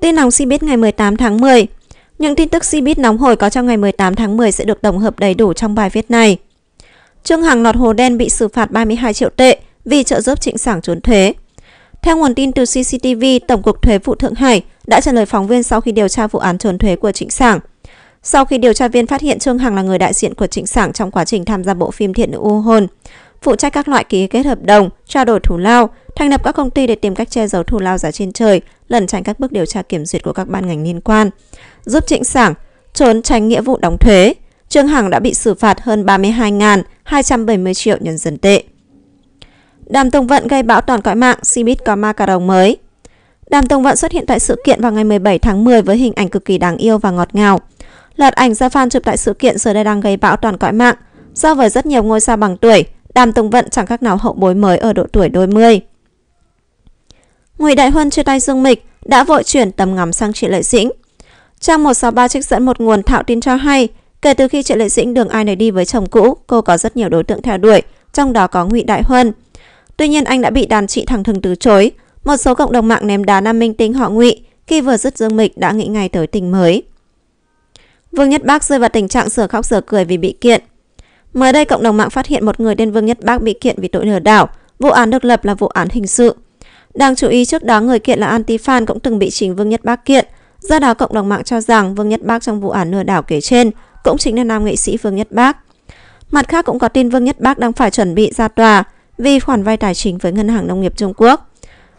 Tin nóng Cbiz ngày 18 tháng 10 Những tin tức Cbiz nóng hổi có trong ngày 18 tháng 10 sẽ được tổng hợp đầy đủ trong bài viết này. Trương Hằng lọt hồ đen bị xử phạt 32 triệu tệ vì trợ giúp trịnh sảng trốn thuế. Theo nguồn tin từ CCTV, Tổng cục Thuế vụ Thượng Hải đã trả lời phóng viên sau khi điều tra vụ án trốn thuế của Trịnh Sảng. Sau khi điều tra viên phát hiện Trương Hằng là người đại diện của Trịnh Sảng trong quá trình tham gia bộ phim Thiện nữ U Hồn, phụ trách các loại ký kết hợp đồng, trao đổi thù lao, thành lập các công ty để tìm cách che giấu thù lao giá trên trời lẩn tránh các bước điều tra kiểm duyệt của các ban ngành liên quan, giúp Trịnh Sảng trốn tránh nghĩa vụ đóng thuế. Trương Hằng đã bị xử phạt hơn 32.270 triệu nhân dân tệ. Đàm Tùng Vận gây bão toàn cõi mạng, Cbiz có ma cà rồng mới. Đàm Tùng Vận xuất hiện tại sự kiện vào ngày 17 tháng 10 với hình ảnh cực kỳ đáng yêu và ngọt ngào. Loạt ảnh ra fan chụp tại sự kiện giờ đây đang gây bão toàn cõi mạng. So với rất nhiều ngôi sao bằng tuổi, Đàm Tùng Vận chẳng khác nào hậu bối mới ở độ tuổi đôi mươi. Ngụy Đại Huân trên tay Dương Mịch đã vội chuyển tầm ngắm sang chị Lệ Dĩnh. Trang 163 trích dẫn một nguồn thạo tin cho hay, kể từ khi chị Lệ Dĩnh đường ai nấy đi với chồng cũ, cô có rất nhiều đối tượng theo đuổi, trong đó có Ngụy Đại Huân. Tuy nhiên anh đã bị đàn chị thẳng thừng từ chối. Một số cộng đồng mạng ném đá nam minh tinh họ Ngụy khi vừa dứt Dương Mịch đã nghĩ ngay tới tình mới. Vương Nhất Bác rơi vào tình trạng sửa khóc sửa cười vì bị kiện. Mới đây cộng đồng mạng phát hiện một người tên Vương Nhất Bác bị kiện vì tội lừa đảo, vụ án được lập là vụ án hình sự. Đáng chú ý trước đó người kiện là Antifan cũng từng bị chính Vương Nhất Bác kiện. Do đó cộng đồng mạng cho rằng Vương Nhất Bác trong vụ án lừa đảo kể trên cũng chính là nam nghệ sĩ Vương Nhất Bác. Mặt khác cũng có tin Vương Nhất Bác đang phải chuẩn bị ra tòa vì khoản vay tài chính với Ngân hàng Nông nghiệp Trung Quốc.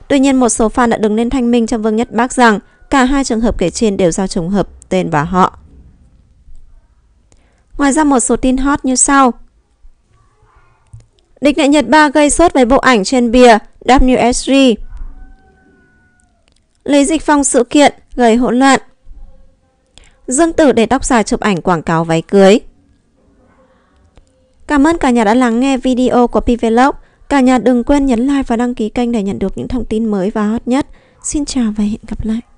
Tuy nhiên một số fan đã đứng lên thanh minh cho Vương Nhất Bác rằng cả hai trường hợp kể trên đều do trùng hợp tên và họ. Ngoài ra một số tin hot như sau. Địch đại Nhật Ba gây sốt với bộ ảnh trên bìa WSG. lấy Dịch Phong sự kiện gây hỗn loạn Dương Tử để tóc dài chụp ảnh quảng cáo váy cưới Cảm ơn cả nhà đã lắng nghe video của PVlog Cả nhà đừng quên nhấn like và đăng ký kênh để nhận được những thông tin mới và hot nhất Xin chào và hẹn gặp lại